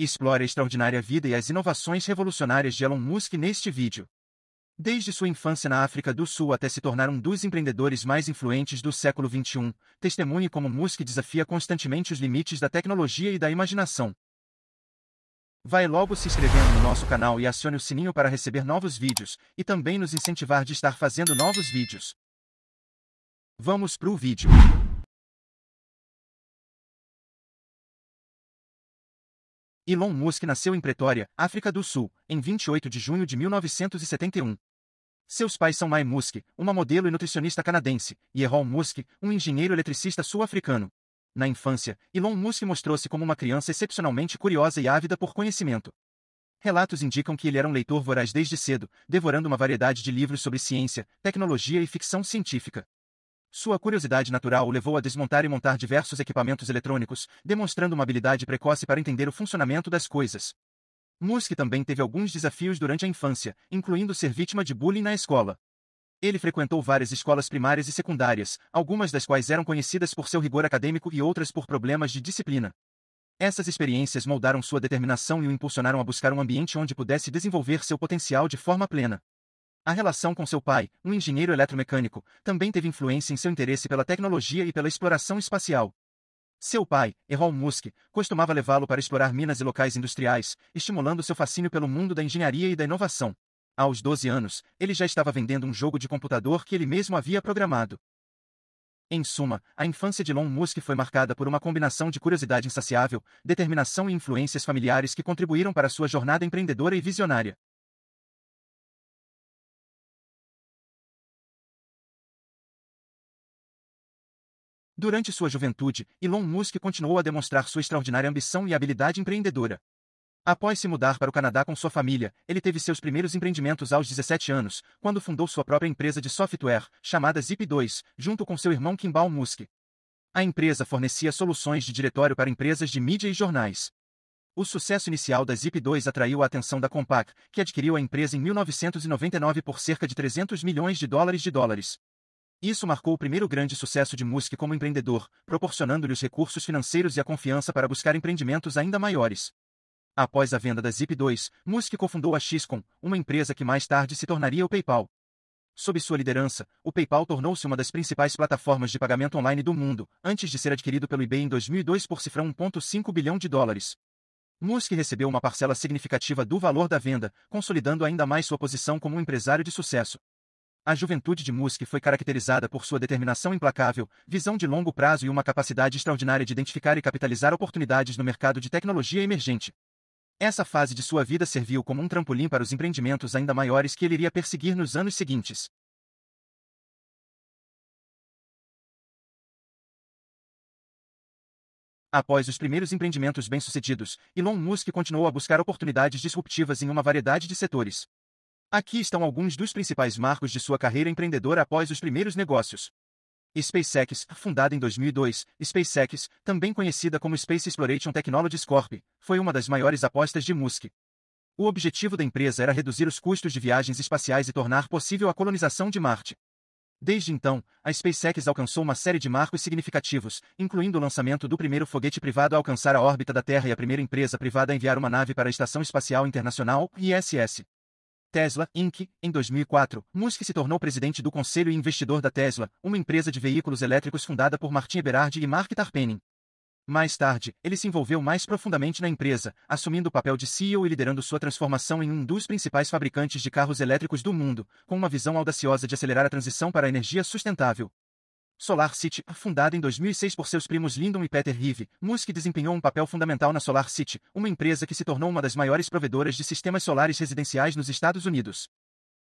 Explore a extraordinária vida e as inovações revolucionárias de Elon Musk neste vídeo. Desde sua infância na África do Sul até se tornar um dos empreendedores mais influentes do século XXI, testemunhe como Musk desafia constantemente os limites da tecnologia e da imaginação. Vai logo se inscrevendo no nosso canal e acione o sininho para receber novos vídeos, e também nos incentivar de estar fazendo novos vídeos. Vamos pro vídeo. Elon Musk nasceu em Pretória, África do Sul, em 28 de junho de 1971. Seus pais são Mai Musk, uma modelo e nutricionista canadense, e Errol Musk, um engenheiro eletricista sul-africano. Na infância, Elon Musk mostrou-se como uma criança excepcionalmente curiosa e ávida por conhecimento. Relatos indicam que ele era um leitor voraz desde cedo, devorando uma variedade de livros sobre ciência, tecnologia e ficção científica. Sua curiosidade natural o levou a desmontar e montar diversos equipamentos eletrônicos, demonstrando uma habilidade precoce para entender o funcionamento das coisas. Musk também teve alguns desafios durante a infância, incluindo ser vítima de bullying na escola. Ele frequentou várias escolas primárias e secundárias, algumas das quais eram conhecidas por seu rigor acadêmico e outras por problemas de disciplina. Essas experiências moldaram sua determinação e o impulsionaram a buscar um ambiente onde pudesse desenvolver seu potencial de forma plena. A relação com seu pai, um engenheiro eletromecânico, também teve influência em seu interesse pela tecnologia e pela exploração espacial. Seu pai, Errol Musk, costumava levá-lo para explorar minas e locais industriais, estimulando seu fascínio pelo mundo da engenharia e da inovação. Aos 12 anos, ele já estava vendendo um jogo de computador que ele mesmo havia programado. Em suma, a infância de Elon Musk foi marcada por uma combinação de curiosidade insaciável, determinação e influências familiares que contribuíram para sua jornada empreendedora e visionária. Durante sua juventude, Elon Musk continuou a demonstrar sua extraordinária ambição e habilidade empreendedora. Após se mudar para o Canadá com sua família, ele teve seus primeiros empreendimentos aos 17 anos, quando fundou sua própria empresa de software, chamada Zip2, junto com seu irmão Kimbal Musk. A empresa fornecia soluções de diretório para empresas de mídia e jornais. O sucesso inicial da Zip2 atraiu a atenção da Compaq, que adquiriu a empresa em 1999 por cerca de 300 milhões de dólares de dólares. Isso marcou o primeiro grande sucesso de Musk como empreendedor, proporcionando-lhe os recursos financeiros e a confiança para buscar empreendimentos ainda maiores. Após a venda da Zip2, Musk cofundou a Xcom, uma empresa que mais tarde se tornaria o PayPal. Sob sua liderança, o PayPal tornou-se uma das principais plataformas de pagamento online do mundo, antes de ser adquirido pelo eBay em 2002 por cifra 1,5 bilhão de dólares. Musk recebeu uma parcela significativa do valor da venda, consolidando ainda mais sua posição como um empresário de sucesso. A juventude de Musk foi caracterizada por sua determinação implacável, visão de longo prazo e uma capacidade extraordinária de identificar e capitalizar oportunidades no mercado de tecnologia emergente. Essa fase de sua vida serviu como um trampolim para os empreendimentos ainda maiores que ele iria perseguir nos anos seguintes. Após os primeiros empreendimentos bem-sucedidos, Elon Musk continuou a buscar oportunidades disruptivas em uma variedade de setores. Aqui estão alguns dos principais marcos de sua carreira empreendedora após os primeiros negócios. SpaceX, fundada em 2002, SpaceX, também conhecida como Space Exploration Technologies Corp., foi uma das maiores apostas de Musk. O objetivo da empresa era reduzir os custos de viagens espaciais e tornar possível a colonização de Marte. Desde então, a SpaceX alcançou uma série de marcos significativos, incluindo o lançamento do primeiro foguete privado a alcançar a órbita da Terra e a primeira empresa privada a enviar uma nave para a Estação Espacial Internacional, ISS. Tesla Inc., em 2004, Musk se tornou presidente do conselho e investidor da Tesla, uma empresa de veículos elétricos fundada por Martin Eberhard e Mark Tarpenning. Mais tarde, ele se envolveu mais profundamente na empresa, assumindo o papel de CEO e liderando sua transformação em um dos principais fabricantes de carros elétricos do mundo, com uma visão audaciosa de acelerar a transição para a energia sustentável. Solar City, fundada em 2006 por seus primos Lyndon e Peter Reeve, Musk desempenhou um papel fundamental na Solar City, uma empresa que se tornou uma das maiores provedoras de sistemas solares residenciais nos Estados Unidos.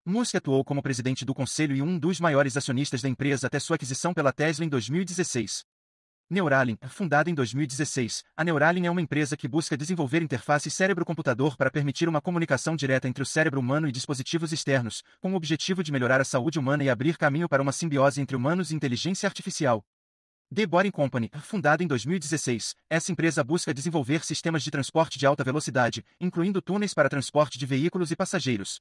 Musk atuou como presidente do conselho e um dos maiores acionistas da empresa até sua aquisição pela Tesla em 2016. Neuralink, é fundada em 2016, a Neuralink é uma empresa que busca desenvolver interface cérebro-computador para permitir uma comunicação direta entre o cérebro humano e dispositivos externos, com o objetivo de melhorar a saúde humana e abrir caminho para uma simbiose entre humanos e inteligência artificial. The Boring Company, é fundada em 2016, essa empresa busca desenvolver sistemas de transporte de alta velocidade, incluindo túneis para transporte de veículos e passageiros.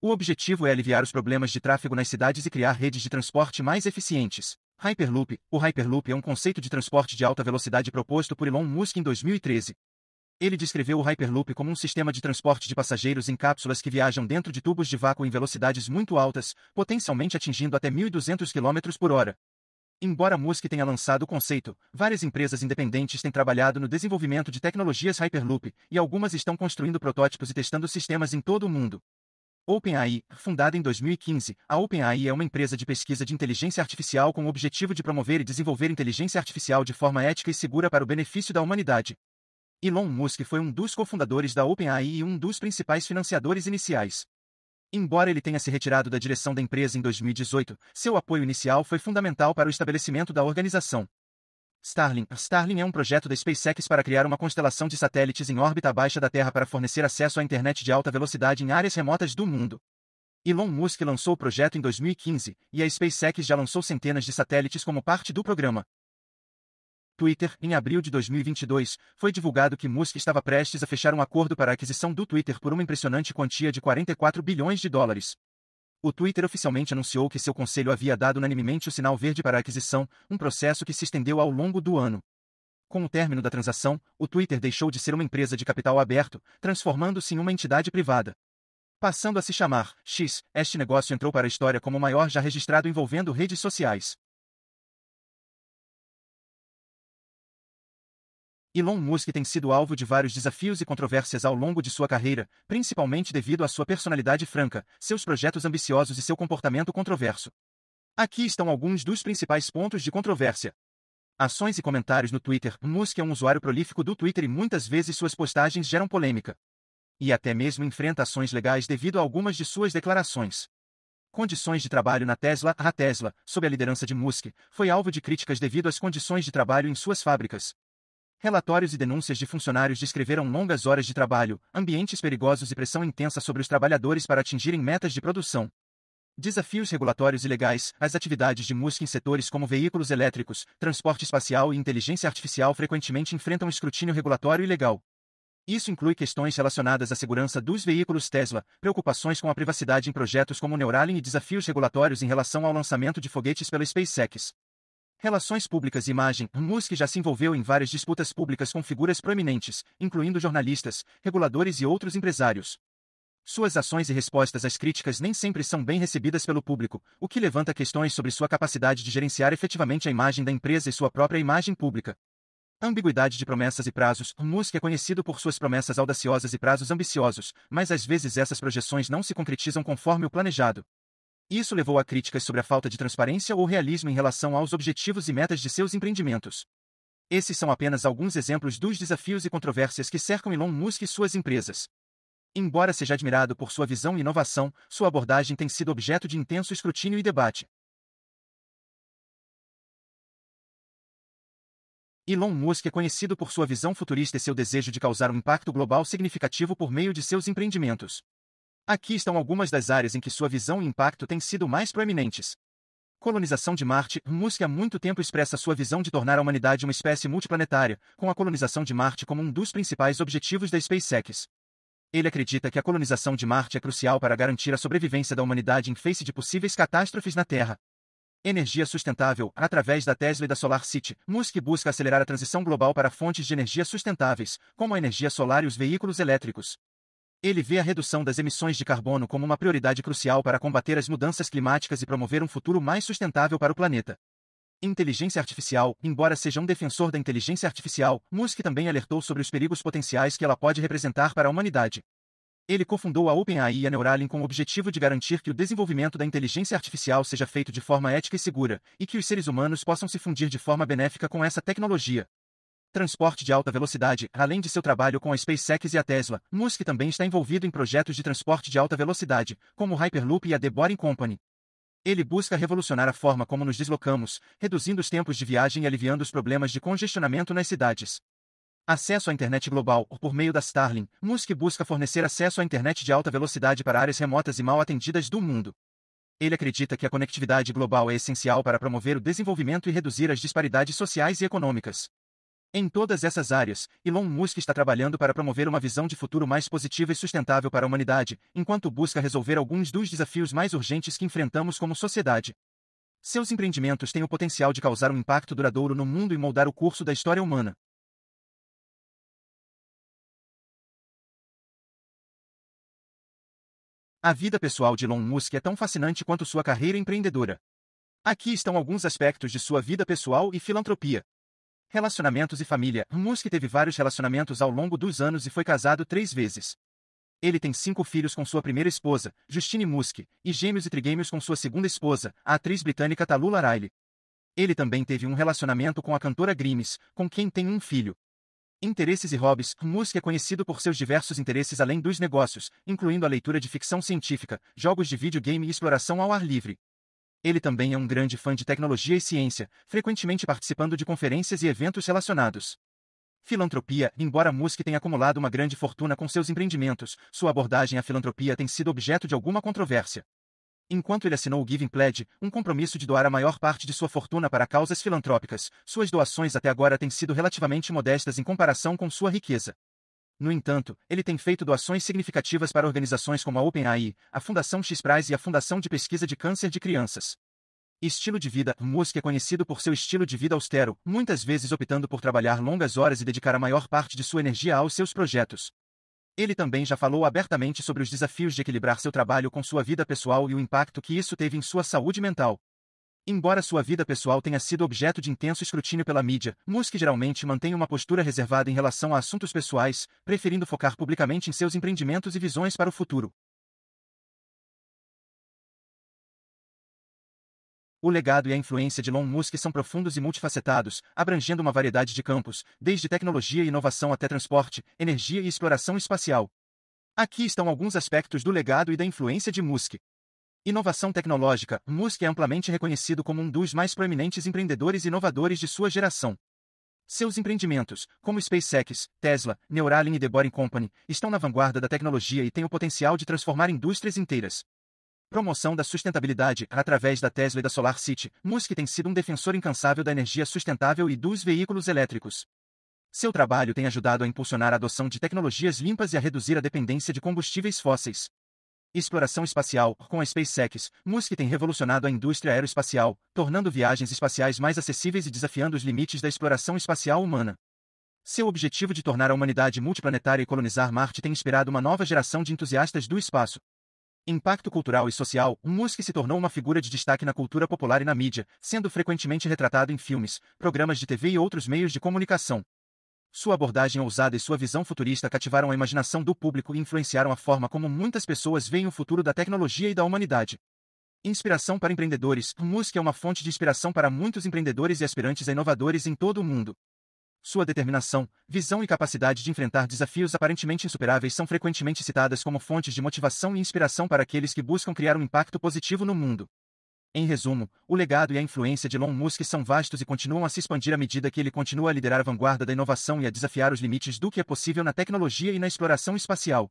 O objetivo é aliviar os problemas de tráfego nas cidades e criar redes de transporte mais eficientes. Hyperloop O Hyperloop é um conceito de transporte de alta velocidade proposto por Elon Musk em 2013. Ele descreveu o Hyperloop como um sistema de transporte de passageiros em cápsulas que viajam dentro de tubos de vácuo em velocidades muito altas, potencialmente atingindo até 1.200 km por hora. Embora Musk tenha lançado o conceito, várias empresas independentes têm trabalhado no desenvolvimento de tecnologias Hyperloop, e algumas estão construindo protótipos e testando sistemas em todo o mundo. OpenAI, fundada em 2015, a OpenAI é uma empresa de pesquisa de inteligência artificial com o objetivo de promover e desenvolver inteligência artificial de forma ética e segura para o benefício da humanidade. Elon Musk foi um dos cofundadores da OpenAI e um dos principais financiadores iniciais. Embora ele tenha se retirado da direção da empresa em 2018, seu apoio inicial foi fundamental para o estabelecimento da organização. Starlink. Starlink é um projeto da SpaceX para criar uma constelação de satélites em órbita baixa da Terra para fornecer acesso à internet de alta velocidade em áreas remotas do mundo. Elon Musk lançou o projeto em 2015, e a SpaceX já lançou centenas de satélites como parte do programa. Twitter, em abril de 2022, foi divulgado que Musk estava prestes a fechar um acordo para a aquisição do Twitter por uma impressionante quantia de 44 bilhões de dólares. O Twitter oficialmente anunciou que seu conselho havia dado unanimemente o sinal verde para a aquisição, um processo que se estendeu ao longo do ano. Com o término da transação, o Twitter deixou de ser uma empresa de capital aberto, transformando-se em uma entidade privada. Passando a se chamar X, este negócio entrou para a história como o maior já registrado envolvendo redes sociais. Elon Musk tem sido alvo de vários desafios e controvérsias ao longo de sua carreira, principalmente devido à sua personalidade franca, seus projetos ambiciosos e seu comportamento controverso. Aqui estão alguns dos principais pontos de controvérsia. Ações e comentários no Twitter. Musk é um usuário prolífico do Twitter e muitas vezes suas postagens geram polêmica. E até mesmo enfrenta ações legais devido a algumas de suas declarações. Condições de trabalho na Tesla. A Tesla, sob a liderança de Musk, foi alvo de críticas devido às condições de trabalho em suas fábricas, Relatórios e denúncias de funcionários descreveram longas horas de trabalho, ambientes perigosos e pressão intensa sobre os trabalhadores para atingirem metas de produção. Desafios regulatórios e legais, as atividades de música em setores como veículos elétricos, transporte espacial e inteligência artificial frequentemente enfrentam escrutínio regulatório e legal. Isso inclui questões relacionadas à segurança dos veículos Tesla, preocupações com a privacidade em projetos como o Neuralink e desafios regulatórios em relação ao lançamento de foguetes pela SpaceX. Relações Públicas e Imagem, Musk já se envolveu em várias disputas públicas com figuras proeminentes, incluindo jornalistas, reguladores e outros empresários. Suas ações e respostas às críticas nem sempre são bem recebidas pelo público, o que levanta questões sobre sua capacidade de gerenciar efetivamente a imagem da empresa e sua própria imagem pública. Ambiguidade de promessas e prazos. Musk é conhecido por suas promessas audaciosas e prazos ambiciosos, mas às vezes essas projeções não se concretizam conforme o planejado. Isso levou a críticas sobre a falta de transparência ou realismo em relação aos objetivos e metas de seus empreendimentos. Esses são apenas alguns exemplos dos desafios e controvérsias que cercam Elon Musk e suas empresas. Embora seja admirado por sua visão e inovação, sua abordagem tem sido objeto de intenso escrutínio e debate. Elon Musk é conhecido por sua visão futurista e seu desejo de causar um impacto global significativo por meio de seus empreendimentos. Aqui estão algumas das áreas em que sua visão e impacto têm sido mais proeminentes. Colonização de Marte, Musk há muito tempo expressa sua visão de tornar a humanidade uma espécie multiplanetária, com a colonização de Marte como um dos principais objetivos da SpaceX. Ele acredita que a colonização de Marte é crucial para garantir a sobrevivência da humanidade em face de possíveis catástrofes na Terra. Energia sustentável, através da Tesla e da Solar City, Musk busca acelerar a transição global para fontes de energia sustentáveis, como a energia solar e os veículos elétricos. Ele vê a redução das emissões de carbono como uma prioridade crucial para combater as mudanças climáticas e promover um futuro mais sustentável para o planeta. Inteligência artificial, embora seja um defensor da inteligência artificial, Musk também alertou sobre os perigos potenciais que ela pode representar para a humanidade. Ele cofundou a OpenAI e a Neuralink com o objetivo de garantir que o desenvolvimento da inteligência artificial seja feito de forma ética e segura, e que os seres humanos possam se fundir de forma benéfica com essa tecnologia transporte de alta velocidade, além de seu trabalho com a SpaceX e a Tesla, Musk também está envolvido em projetos de transporte de alta velocidade, como o Hyperloop e a The Boring Company. Ele busca revolucionar a forma como nos deslocamos, reduzindo os tempos de viagem e aliviando os problemas de congestionamento nas cidades. Acesso à internet global por meio da Starlink, Musk busca fornecer acesso à internet de alta velocidade para áreas remotas e mal atendidas do mundo. Ele acredita que a conectividade global é essencial para promover o desenvolvimento e reduzir as disparidades sociais e econômicas. Em todas essas áreas, Elon Musk está trabalhando para promover uma visão de futuro mais positiva e sustentável para a humanidade, enquanto busca resolver alguns dos desafios mais urgentes que enfrentamos como sociedade. Seus empreendimentos têm o potencial de causar um impacto duradouro no mundo e moldar o curso da história humana. A vida pessoal de Elon Musk é tão fascinante quanto sua carreira empreendedora. Aqui estão alguns aspectos de sua vida pessoal e filantropia. Relacionamentos e família. Musk teve vários relacionamentos ao longo dos anos e foi casado três vezes. Ele tem cinco filhos com sua primeira esposa, Justine Musk, e gêmeos e trigêmeos com sua segunda esposa, a atriz britânica Talula Riley. Ele também teve um relacionamento com a cantora Grimes, com quem tem um filho. Interesses e hobbies. Musk é conhecido por seus diversos interesses além dos negócios, incluindo a leitura de ficção científica, jogos de videogame e exploração ao ar livre. Ele também é um grande fã de tecnologia e ciência, frequentemente participando de conferências e eventos relacionados. Filantropia Embora Musk tenha acumulado uma grande fortuna com seus empreendimentos, sua abordagem à filantropia tem sido objeto de alguma controvérsia. Enquanto ele assinou o Giving Pledge, um compromisso de doar a maior parte de sua fortuna para causas filantrópicas, suas doações até agora têm sido relativamente modestas em comparação com sua riqueza. No entanto, ele tem feito doações significativas para organizações como a OpenAI, a Fundação XPRIZE e a Fundação de Pesquisa de Câncer de Crianças. Estilo de vida Musk é conhecido por seu estilo de vida austero, muitas vezes optando por trabalhar longas horas e dedicar a maior parte de sua energia aos seus projetos. Ele também já falou abertamente sobre os desafios de equilibrar seu trabalho com sua vida pessoal e o impacto que isso teve em sua saúde mental. Embora sua vida pessoal tenha sido objeto de intenso escrutínio pela mídia, Musk geralmente mantém uma postura reservada em relação a assuntos pessoais, preferindo focar publicamente em seus empreendimentos e visões para o futuro. O legado e a influência de Elon Musk são profundos e multifacetados, abrangendo uma variedade de campos, desde tecnologia e inovação até transporte, energia e exploração espacial. Aqui estão alguns aspectos do legado e da influência de Musk. Inovação tecnológica, Musk é amplamente reconhecido como um dos mais proeminentes empreendedores inovadores de sua geração. Seus empreendimentos, como SpaceX, Tesla, Neuralink e The Boring Company, estão na vanguarda da tecnologia e têm o potencial de transformar indústrias inteiras. Promoção da sustentabilidade através da Tesla e da Solar City, Musk tem sido um defensor incansável da energia sustentável e dos veículos elétricos. Seu trabalho tem ajudado a impulsionar a adoção de tecnologias limpas e a reduzir a dependência de combustíveis fósseis. Exploração espacial, com a SpaceX, Musk tem revolucionado a indústria aeroespacial, tornando viagens espaciais mais acessíveis e desafiando os limites da exploração espacial humana. Seu objetivo de tornar a humanidade multiplanetária e colonizar Marte tem inspirado uma nova geração de entusiastas do espaço. Impacto cultural e social, Musk se tornou uma figura de destaque na cultura popular e na mídia, sendo frequentemente retratado em filmes, programas de TV e outros meios de comunicação. Sua abordagem ousada e sua visão futurista cativaram a imaginação do público e influenciaram a forma como muitas pessoas veem o futuro da tecnologia e da humanidade. Inspiração para empreendedores. Musk é uma fonte de inspiração para muitos empreendedores e aspirantes a inovadores em todo o mundo. Sua determinação, visão e capacidade de enfrentar desafios aparentemente insuperáveis são frequentemente citadas como fontes de motivação e inspiração para aqueles que buscam criar um impacto positivo no mundo. Em resumo, o legado e a influência de Elon Musk são vastos e continuam a se expandir à medida que ele continua a liderar a vanguarda da inovação e a desafiar os limites do que é possível na tecnologia e na exploração espacial.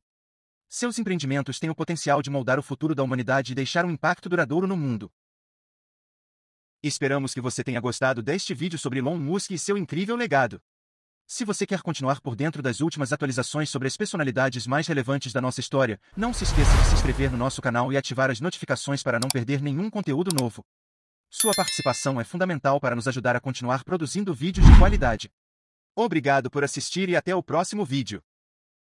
Seus empreendimentos têm o potencial de moldar o futuro da humanidade e deixar um impacto duradouro no mundo. Esperamos que você tenha gostado deste vídeo sobre Elon Musk e seu incrível legado. Se você quer continuar por dentro das últimas atualizações sobre as personalidades mais relevantes da nossa história, não se esqueça de se inscrever no nosso canal e ativar as notificações para não perder nenhum conteúdo novo. Sua participação é fundamental para nos ajudar a continuar produzindo vídeos de qualidade. Obrigado por assistir e até o próximo vídeo.